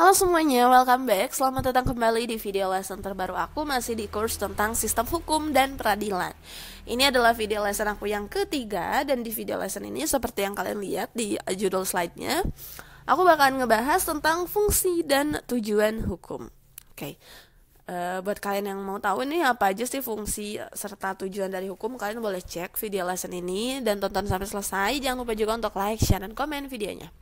Halo semuanya, welcome back. Selamat datang kembali di video lesson terbaru aku masih di course tentang sistem hukum dan peradilan. Ini adalah video lesson aku yang ketiga dan di video lesson ini seperti yang kalian lihat di judul slide-nya, aku bakalan ngebahas tentang fungsi dan tujuan hukum. Oke. Okay. Uh, eh, buat kalian yang mau tahu ini apa aja sih fungsi serta tujuan dari hukum, kalian boleh cek video lesson ini dan tonton sampai selesai. Jangan lupa juga untuk like, share, dan komen videonya.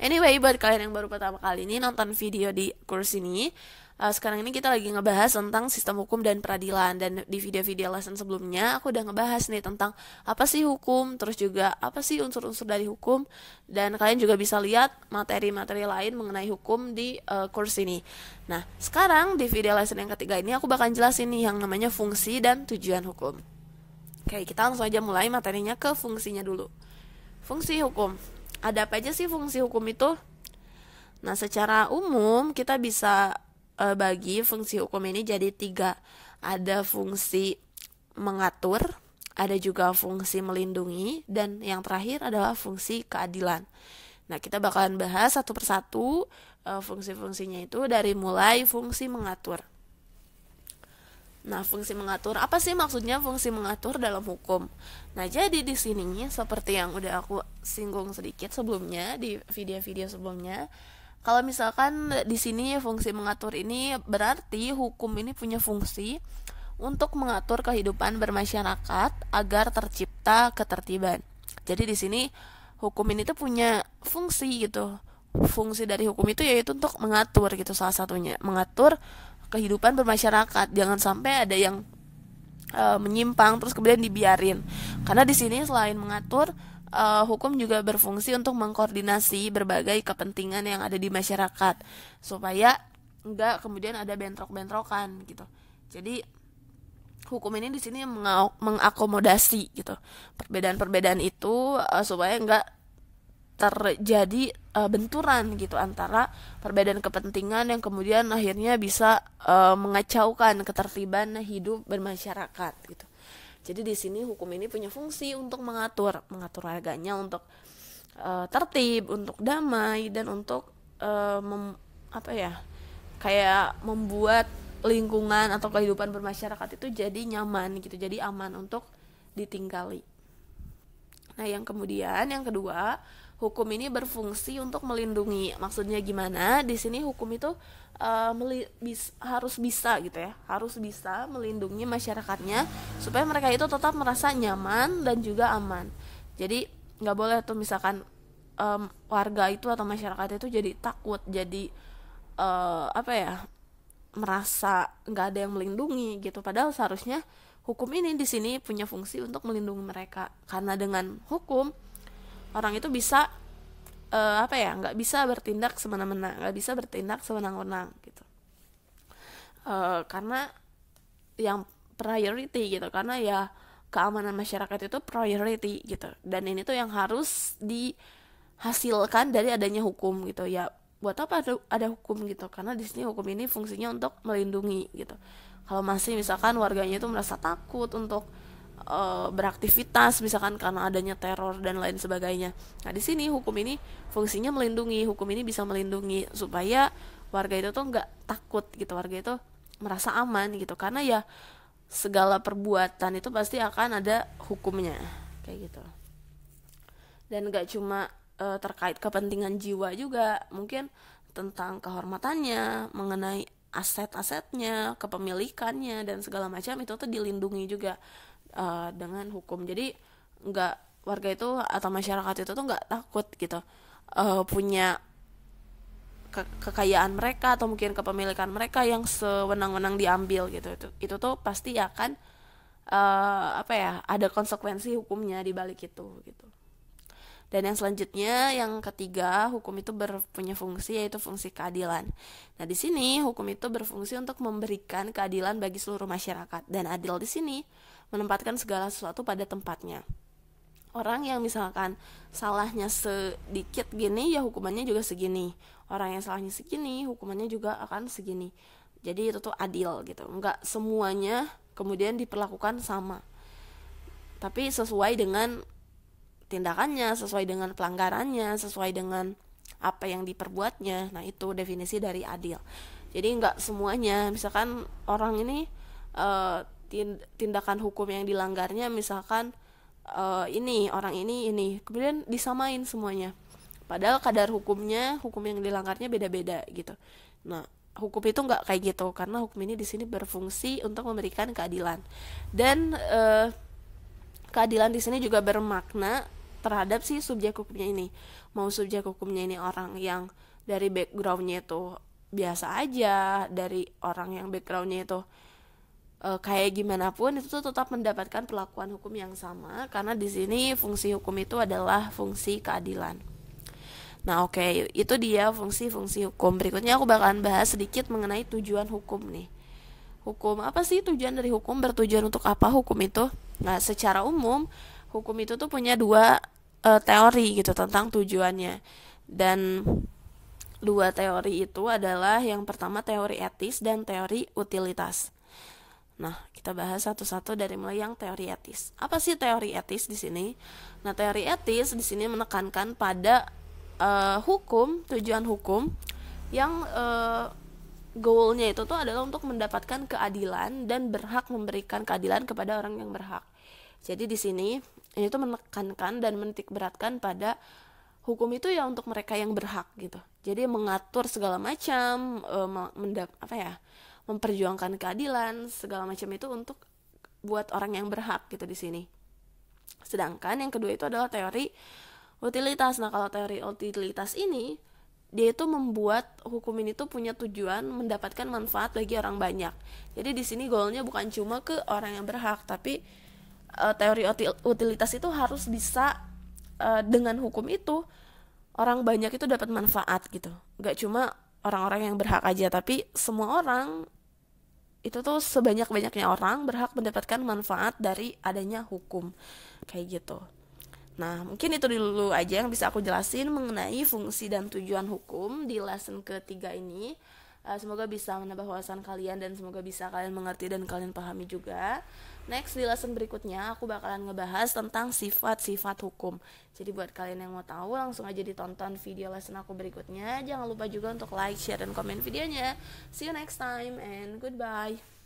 Anyway, buat kalian yang baru pertama kali ini nonton video di kursi ini, uh, sekarang ini kita lagi ngebahas tentang sistem hukum dan peradilan. Dan di video-video lesson sebelumnya, aku udah ngebahas nih tentang apa sih hukum, terus juga apa sih unsur-unsur dari hukum. Dan kalian juga bisa lihat materi-materi lain mengenai hukum di uh, eh, kursi ini. Nah, sekarang di video lesson yang ketiga ini, aku bakal jelasin nih yang namanya fungsi dan tujuan hukum. Oke, kita langsung aja mulai materinya ke fungsinya dulu. Fungsi hukum ada apa aja sih fungsi hukum itu? Nah, secara umum kita bisa uh, bagi fungsi hukum ini jadi tiga. Ada fungsi mengatur, ada juga fungsi melindungi, dan yang terakhir adalah fungsi keadilan. Nah, kita bakalan bahas satu persatu uh, fungsi-fungsinya itu dari mulai fungsi mengatur. Nah, fungsi mengatur apa sih maksudnya fungsi mengatur dalam hukum? Nah, jadi di sini seperti yang udah aku singgung sedikit sebelumnya di video-video sebelumnya, kalau misalkan di sini fungsi mengatur ini berarti hukum ini punya fungsi untuk mengatur kehidupan bermasyarakat agar tercipta ketertiban. Jadi di sini hukum ini tuh punya fungsi gitu. Fungsi dari hukum itu yaitu untuk mengatur gitu salah satunya, mengatur kehidupan bermasyarakat jangan sampai ada yang e, menyimpang terus kemudian dibiarin karena di sini selain mengatur e, hukum juga berfungsi untuk mengkoordinasi berbagai kepentingan yang ada di masyarakat supaya enggak kemudian ada bentrok-bentrokan gitu jadi hukum ini di sini mengakomodasi gitu perbedaan-perbedaan itu uh, supaya enggak terjadi uh, benturan gitu antara perbedaan kepentingan yang kemudian akhirnya bisa uh, mengacaukan ketertiban hidup bermasyarakat gitu. Jadi di sini hukum ini punya fungsi untuk mengatur, mengatur harganya untuk uh, tertib, untuk damai dan untuk uh, mem, apa ya? kayak membuat lingkungan atau kehidupan bermasyarakat itu jadi nyaman gitu, jadi aman untuk ditinggali. Nah, yang kemudian yang kedua, hukum ini berfungsi untuk melindungi. Maksudnya gimana? Di sini hukum itu uh, bis- harus bisa gitu ya, harus bisa melindungi masyarakatnya supaya mereka itu tetap merasa nyaman dan juga aman. Jadi nggak boleh tuh misalkan um, warga itu atau masyarakat itu jadi takut, jadi uh, apa ya merasa nggak ada yang melindungi gitu. Padahal seharusnya hukum ini di sini punya fungsi untuk melindungi mereka karena dengan hukum orang itu bisa uh, apa ya nggak bisa bertindak semena-mena nggak bisa bertindak sewenang-wenang gitu uh, karena yang priority gitu karena ya keamanan masyarakat itu priority gitu dan ini tuh yang harus dihasilkan dari adanya hukum gitu ya buat apa ada, ada hukum gitu karena di sini hukum ini fungsinya untuk melindungi gitu kalau masih misalkan warganya itu merasa takut untuk Eh, beraktivitas misalkan karena adanya teror dan lain sebagainya. Nah, di sini hukum ini fungsinya melindungi, hukum ini bisa melindungi supaya warga itu tuh nggak takut gitu, warga itu merasa aman gitu karena ya segala perbuatan itu pasti akan ada hukumnya kayak gitu. Dan nggak cuma e, terkait kepentingan jiwa juga, mungkin tentang kehormatannya, mengenai aset-asetnya, kepemilikannya dan segala macam itu tuh dilindungi juga Eh, dengan hukum jadi nggak warga itu atau masyarakat itu tuh nggak takut gitu uh, punya ke kekayaan mereka atau mungkin kepemilikan mereka yang sewenang-wenang diambil gitu itu itu tuh pasti akan uh, apa ya ada konsekuensi hukumnya di balik itu gitu dan yang selanjutnya yang ketiga hukum itu berpunya fungsi yaitu fungsi keadilan nah di sini hukum itu berfungsi untuk memberikan keadilan bagi seluruh masyarakat dan adil di sini menempatkan segala sesuatu pada tempatnya orang yang misalkan salahnya sedikit gini ya hukumannya juga segini orang yang salahnya segini hukumannya juga akan segini jadi itu tuh adil gitu Enggak semuanya kemudian diperlakukan sama tapi sesuai dengan tindakannya sesuai dengan pelanggarannya sesuai dengan apa yang diperbuatnya nah itu definisi dari adil jadi enggak semuanya misalkan orang ini uh, tindakan hukum yang dilanggarnya misalkan uh, ini orang ini ini kemudian disamain semuanya padahal kadar hukumnya hukum yang dilanggarnya beda-beda gitu nah hukum itu nggak kayak gitu karena hukum ini di sini berfungsi untuk memberikan keadilan dan eh, keadilan di sini juga bermakna terhadap si subjek hukumnya ini mau subjek hukumnya ini orang yang dari backgroundnya itu biasa aja dari orang yang backgroundnya itu e, kayak gimana pun itu tuh tetap mendapatkan perlakuan hukum yang sama karena di sini fungsi hukum itu adalah fungsi keadilan. Nah, oke, okay, itu dia fungsi-fungsi hukum. Berikutnya aku bakalan bahas sedikit mengenai tujuan hukum nih. Hukum apa sih tujuan dari hukum? Bertujuan untuk apa hukum itu? Nah, secara umum hukum itu tuh punya dua e, teori gitu tentang tujuannya. Dan dua teori itu adalah yang pertama teori etis dan teori utilitas. Nah, kita bahas satu-satu dari mulai yang teori etis. Apa sih teori etis di sini? Nah, teori etis di sini menekankan pada uh, hukum, tujuan hukum yang uh, goalnya itu tuh adalah untuk mendapatkan keadilan dan berhak memberikan keadilan kepada orang yang berhak. Jadi di sini ini tuh menekankan dan mentik beratkan pada hukum itu ya untuk mereka yang berhak gitu. Jadi mengatur segala macam uh, mendap apa ya? memperjuangkan keadilan segala macam itu untuk buat orang yang berhak gitu di sini. Sedangkan yang kedua itu adalah teori utilitas. Nah, kalau teori utilitas ini dia itu membuat hukum ini tuh punya tujuan mendapatkan manfaat bagi orang banyak. Jadi di sini goalnya bukan cuma ke orang yang berhak, tapi e, teori utilitas itu harus bisa e, dengan hukum itu orang banyak itu dapat manfaat gitu. Gak cuma orang-orang yang berhak aja, tapi semua orang itu tuh sebanyak-banyaknya orang berhak mendapatkan manfaat dari adanya hukum kayak gitu. Nah, mungkin itu dulu aja yang bisa aku jelasin mengenai fungsi dan tujuan hukum di lesson ketiga ini. Eh, semoga bisa menambah wawasan kalian dan semoga bisa kalian mengerti dan kalian pahami juga. Next di lesson berikutnya aku bakalan ngebahas tentang sifat-sifat hukum. Jadi buat kalian yang mau tahu langsung aja ditonton video lesson aku berikutnya. Jangan lupa juga untuk like, share, dan komen videonya. See you next time and goodbye.